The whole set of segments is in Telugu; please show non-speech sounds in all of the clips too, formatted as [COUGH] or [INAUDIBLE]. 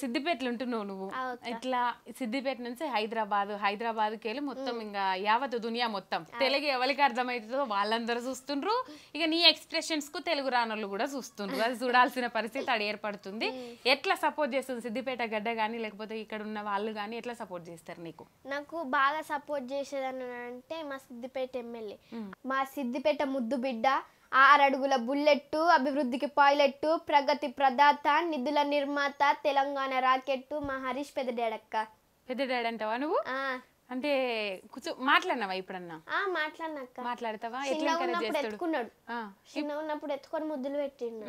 సిద్దిపేటలో ఉంటున్నావు నువ్వు ఇట్లా సిద్దిపేట నుంచి హైదరాబాద్ హైదరాబాద్ వెళ్ళి మొత్తం ఇంకా యావత్ దునియా మొత్తం తెలుగు ఎవరికి అర్థమవుతుందో వాళ్ళందరూ చూస్తుండ్రు ఇక నీ ఎక్స్ప్రెషన్స్ కు తెలుగు రానోళ్ళు కూడా చూస్తుండ్రు అది చూడాల్సిన పరిస్థితి అది ఏర్పడుతుంది [LAUGHS] ఎట్లా సపోర్ట్ చేస్తుంది సిద్దిపేట గడ్డ కానీ లేకపోతే ఇక్కడ ఉన్న వాళ్ళు కానీ ఎట్లా సపోర్ట్ చేస్తారు నీకు నాకు బాగా సపోర్ట్ చేసేదని అంటే మా సిద్దిపేట ఎమ్మెల్యే మా సిద్దిపేట ముద్దు బిడ్డ ఆరడుగుల బుల్లెట్టు అభివృద్ధికి పాయిలెట్టు ప్రగతి ప్రదాత నిధుల నిర్మాత తెలంగాణ రాకెట్టు మా హరీష్ పెద్ద డాడక్క పెద్ద నువ్వు అంటే మాట్లాడినావా ఇప్పుడన్నా ఆ మాట్లాడతావా ఎట్లా చిన్న ఉన్నప్పుడు ఎత్తుకొని ముద్దులు పెట్టిండు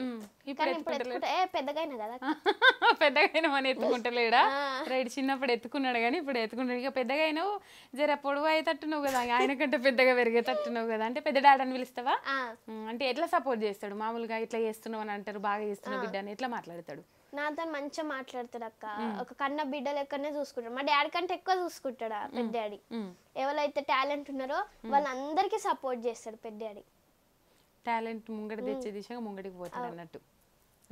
ఇప్పుడు కదా [LAUGHS] పెద్దగా అయినా రైట్ చిన్నప్పుడు ఎత్తుకున్నాడు కానీ ఇప్పుడు ఎత్తుకున్నాడు ఇక పెద్దగా అయినావు జర పొడవు నువ్వు కదా ఆయన కంటే పెద్దగా నువ్వు కదా అంటే పెద్ద డాడీ అని పిలుస్తావా అంటే ఎట్లా సపోర్ట్ చేస్తాడు మామూలుగా ఇట్లా చేస్తున్నావు అని అంటారు బాగా చేస్తున్నావు బిడ్డ అని ఎట్లా మాట్లాడతాడు నాతో మంచిగా మాట్లాడతాడు అక్క ఒక కన్న బిడ్డ ఎక్కడనే చూసుకుంటాడు మా డాడీ కంటే ఎక్కువ చూసుకుంటాడు పెద్ద డాడీ ఎవరైతే టాలెంట్ ఉన్నారో వాళ్ళందరికీ సపోర్ట్ చేస్తాడు పెద్ద డాడీ టాలెంట్ ముంగడి తెచ్చే దిశగా ముంగడికి పోతాడు అన్నట్టు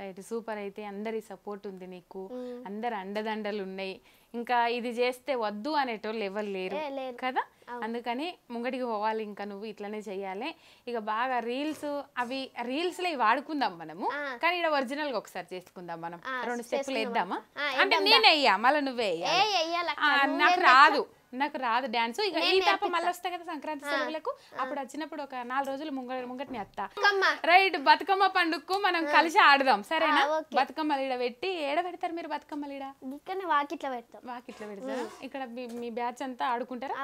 రైట్ సూపర్ అయితే అందరి సపోర్ట్ ఉంది నీకు అందరు అండదండలు ఉన్నాయి ఇంకా ఇది చేస్తే వద్దు అనేటోళ్ళు ఎవరు లేరు కదా అందుకని ముంగడికి పోవాలి ఇంకా నువ్వు ఇట్లనే చేయాలి ఇక బాగా రీల్స్ అవి రీల్స్ లో వాడుకుందాం మనము కానీ ఇక్కడ ఒరిజినల్ గా ఒకసారి చేసుకుందాం మనం రెండు స్టెప్లు వేద్దామా అంటే నేను అయ్యా మళ్ళీ నువ్వే నాకు రాదు నాకు రాదు డాన్స్ ఇక ఈ తప్ప మళ్ళీ వస్తాయి కదా సంక్రాంతి సెలవులకు అప్పుడు వచ్చినప్పుడు ఒక నాలుగు రోజులు ముంగ ముంగటిని అత్త రైట్ బతుకమ్మ పండుగకు మనం కలిసి ఆడదాం సరేనా బతుకమ్మ లీడ పెట్టి ఏడ పెడతారు మీరు బతుకమ్మ లీడ ఇక్కడ వాకిట్లో పెడతాం వాకి ఇట్లా పెడతారు ఇక్కడ మీ బ్యాచ్ అంతా ఆడుకుంటారా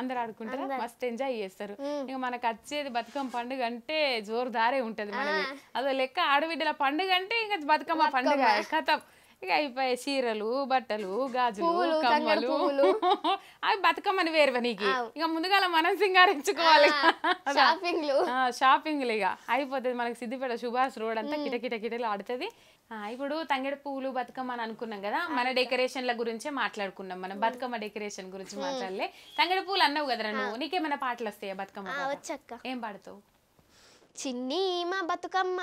అందరు ఆడుకుంటారు ఫస్ట్ ఎంజాయ్ చేస్తారు ఇక మనకు వచ్చేది బతుకమ్మ పండుగ అంటే జోరు దారే ఉంటది అదో లెక్క ఆడబిడ్డల పండుగ అంటే ఇంకా బతుకమ్మ పండుగ కథం ఇక అయిపోయి చీరలు బట్టలు గాజులు కమ్మలు [LAUGHS] అవి బతుకమ్మని వేరువ ఇక ముందుగా మనం సింగారించుకోవాలి షాపింగ్లు షాపింగ్లు ఇక అయిపోతుంది మనకి సిద్దిపేట సుభాష్ రోడ్ అంతా కిటకిట కిటలు ఆడుతుంది ఇప్పుడు తంగెడ పువ్వులు బతుకమ్మ అని అనుకున్నాం కదా మన డెకరేషన్ల గురించే మాట్లాడుకున్నాం మనం బతుకమ్మ డెకరేషన్ గురించి మాట్లాడలే తంగెడ పువ్వులు అన్నావు కదరా నువ్వు నీకేమైనా పాటలు వస్తాయా బతుకమ్మ ఏం పాడుతావు చిన్ని మా బతుకమ్మ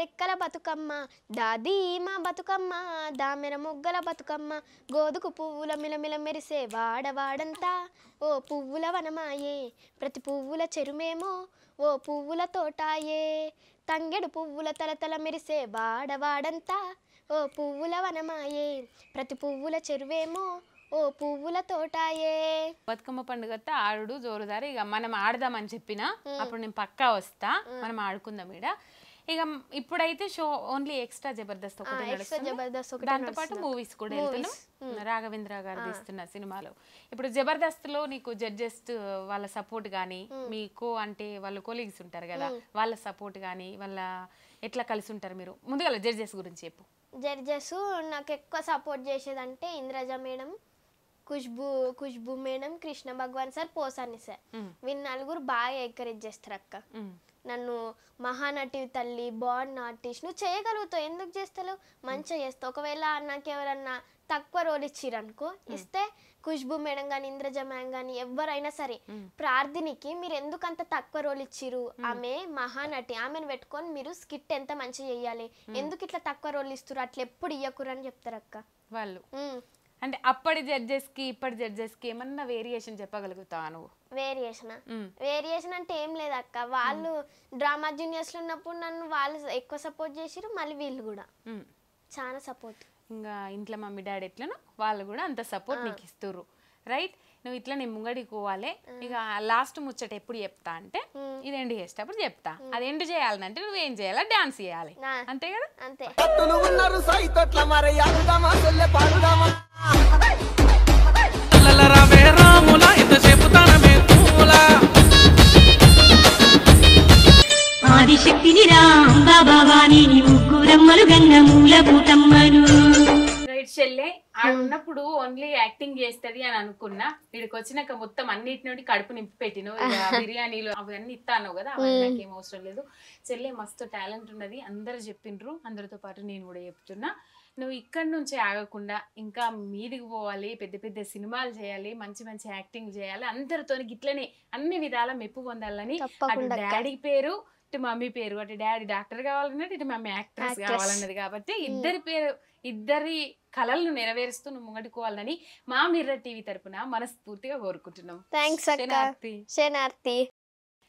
రెక్కల బతుకమ్మ దాది మా బతుకమ్మ దామెర మొగ్గల బతుకమ్మ గోధుకు పువ్వుల మిలమిల మెరిసే వాడవాడంతా ఓ పువ్వుల వనమాయే ప్రతి పువ్వుల చెరుమేమో ఓ పువ్వుల తోటాయే తంగెడు పువ్వుల తలతల మెరిసే వాడవాడంతా ఓ పువ్వుల వనమాయే ప్రతి పువ్వుల చెరువేమో ఓ పువ్వుల తోటాయే బతుకమ్మ పండుగ ఆడు జోరుదారి ఇక మనం ఆడదామని చెప్పిన అప్పుడు నేను పక్కా వస్తా మనం ఆడుకుందాం ఇక్కడ ఇక ఇప్పుడైతే షో ఓన్లీ ఎక్స్ట్రా జబర్దస్త్ ఒకటి దాంతో పాటు మూవీస్ కూడా వెళ్తున్నాం రాఘవేంద్ర గారు తీస్తున్న సినిమాలో ఇప్పుడు జబర్దస్త్ లో నీకు జడ్జెస్ వాళ్ళ సపోర్ట్ కానీ మీకు అంటే వాళ్ళ కోలీగ్స్ ఉంటారు కదా వాళ్ళ సపోర్ట్ కానీ వాళ్ళ ఎట్లా కలిసి ఉంటారు మీరు ముందుగా జడ్జెస్ గురించి చెప్పు జడ్జెస్ నాకు ఎక్కువ సపోర్ట్ చేసేదంటే Indraja madam Khushbu Khushbu madam Krishna Bhagavan sir Posani sir వీళ్ళు నలుగురు బాగా ఎంకరేజ్ చేస్తారు అక్క నన్ను మహానటి తల్లి బాండ్ ఆర్టిస్ట్ నువ్వు చేయగలుగుతావు ఎందుకు చేస్తావు మంచిగా చేస్తావు ఒకవేళ నాకు ఎవరన్నా తక్కువ రోల్ ఇచ్చిరనుకో ఇస్తే ఖుష్బు మేడం కానీ ఇంద్రజ కానీ ఎవరైనా సరే ప్రార్థినికి మీరు ఎందుకు అంత తక్కువ రోల్ ఇచ్చిరు ఆమె మహానటి ఆమెను పెట్టుకొని మీరు స్కిట్ ఎంత మంచిగా చేయాలి ఎందుకు ఇట్లా తక్కువ రోల్ ఇస్తారు అట్లా ఎప్పుడు ఇయ్యకురు అని చెప్తారు అక్క వాళ్ళు అంటే అప్పటి జడ్జెస్ కి ఇప్పటి జడ్జెస్ కి ఏమన్నా వేరియేషన్ చెప్పగలుగుతావా నువ్వు వేరియేషన్ వేరియేషన్ అంటే ఏం లేదు అక్క వాళ్ళు డ్రామా జూనియర్స్ లో ఉన్నప్పుడు నన్ను వాళ్ళు ఎక్కువ సపోర్ట్ చేసిరు మళ్ళీ వీళ్ళు కూడా చాలా సపోర్ట్ ఇంకా ఇంట్లో మమ్మీ డాడీ ఎట్లనో వాళ్ళు కూడా అంత సపోర్ట్ నీకు ఇస్తారు రైట్ నువ్వు ఇట్లా నేను ముంగడికి పోవాలి ఇక లాస్ట్ ముచ్చట ఎప్పుడు చెప్తా అంటే ఇది ఎండ్ చేసేటప్పుడు చెప్తా అది ఎండ్ చేయాలంటే నువ్వు ఏం చేయాలా డాన్స్ చేయాలి అంతే కదా అంతే ఆదిశక్తిని రాంబాబావా నీ ముగ్గురమ్మలు గంగమూల కూటమ్మలు చెల్లె ఆడున్నప్పుడు ఓన్లీ యాక్టింగ్ చేస్తది అని అనుకున్నా వీడికి వచ్చినాక మొత్తం అన్నిటి నుండి కడుపు నింపి పెట్టిన [LAUGHS] బిర్యానీలు అవన్నీ ఇస్తాను కదా అవన్నీ ఏం అవసరం లేదు చెల్లె మస్తు టాలెంట్ ఉన్నది అందరు చెప్పిండ్రు అందరితో పాటు నేను కూడా చెప్తున్నా నువ్వు ఇక్కడి నుంచే ఆగకుండా ఇంకా మీదికి పోవాలి పెద్ద పెద్ద సినిమాలు చేయాలి మంచి మంచి యాక్టింగ్ చేయాలి అందరితో గిట్లనే అన్ని విధాల మెప్పు పొందాలని డాడీ పేరు ఇటు మమ్మీ పేరు అటు డాడీ డాక్టర్ కావాలన్నది ఇటు మమ్మీ యాక్ట్రెస్ కావాలన్నది కాబట్టి hmm. ఇద్దరి పేరు ఇద్దరి కళలను నెరవేరుస్తూ నువ్వు ముంగట్టుకోవాలని మా మిర్ర టీవీ తరపున మనస్ఫూర్తిగా కోరుకుంటున్నాం థ్యాంక్స్ శనార్తి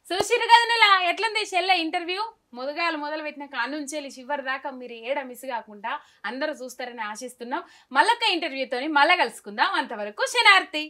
చూసిరు కదా నెలా ఎట్లుంది షెల్ల ఇంటర్వ్యూ మొదగాలు మొదలు పెట్టిన కానుంచేలి చివరి దాకా మీరు ఏడ మిస్ కాకుండా అందరూ చూస్తారని ఆశిస్తున్నాం మళ్ళొక్క ఇంటర్వ్యూతో మళ్ళా కలుసుకుందాం అంతవరకు శనార్తి